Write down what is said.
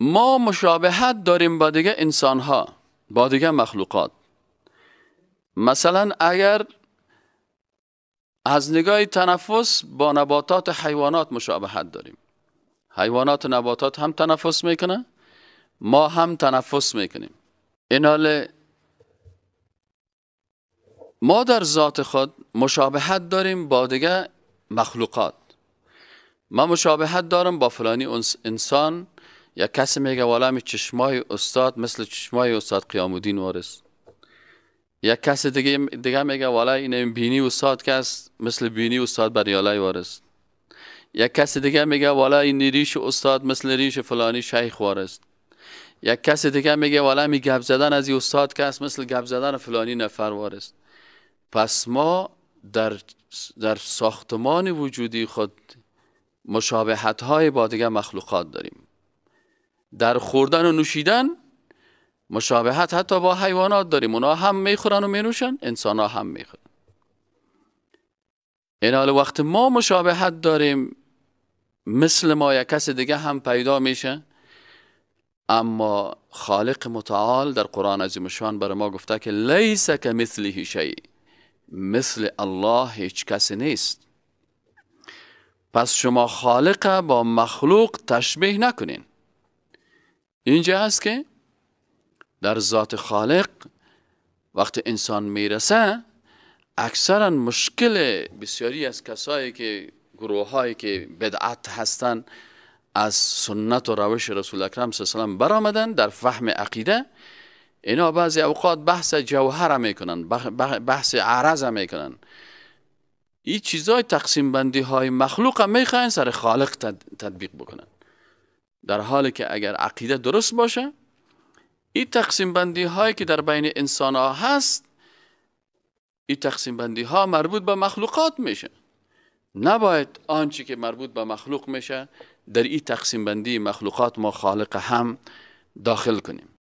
ما مشابهت داریم با دیگه انسان ها با دیگه مخلوقات مثلا اگر از نگاه تنفس با نباتات حیوانات مشابهت داریم حیوانات و نباتات هم تنفس میکنه ما هم تنفس میکنیم حال ما در ذات خود مشابهت داریم با دیگه مخلوقات ما مشابهت دارم با فلانی انسان یا کسی میگه والا می چشمای استاد مثل چشمای استاد قیام الدین وارث یا کسی دیگه دیگه میگه والا این بینی استاد کس مثل بینی استاد بریالای وارث یا کسی دیگه میگه والا این ریش استاد مثل ریش فلانی شیخ وارس یک کس دیگه میگه والا می گپ زدن از این استاد کس مثل گپ زدن فلانی نفر وارث پس ما در در ساختمان وجودی خود مشابهت های با دیگه مخلوقات داریم در خوردن و نوشیدن مشابهت حتی با حیوانات داریم اونا هم میخورن و مینوشن انسان ها هم میخورن این حال وقت ما مشابهت داریم مثل ما یک کس دیگه هم پیدا میشه اما خالق متعال در قرآن عظیم شان برای ما گفته که لیس که مثلی هیشهی مثل الله هیچ کسی نیست پس شما خالق با مخلوق تشبیه نکنین اینجا هست که در ذات خالق وقت انسان میرسه اکثرا مشکل بسیاری از کسایی که گروه که بدعت هستند از سنت و روش رسول اکرم صلی الله علیه و برآمدن در فهم عقیده اینا بعضی اوقات بحث جوهر میکنن بحث عرض میکنن این چیزای تقسیم بندی های مخلوق هم میخواین سر خالق تطبیق بکنن در حالی که اگر عقیده درست باشه این تقسیم بندی هایی که در بین انسان ها هست این تقسیم بندی ها مربوط به مخلوقات میشه نباید آنچه که مربوط به مخلوق میشه در این تقسیم بندی مخلوقات ما خالق هم داخل کنیم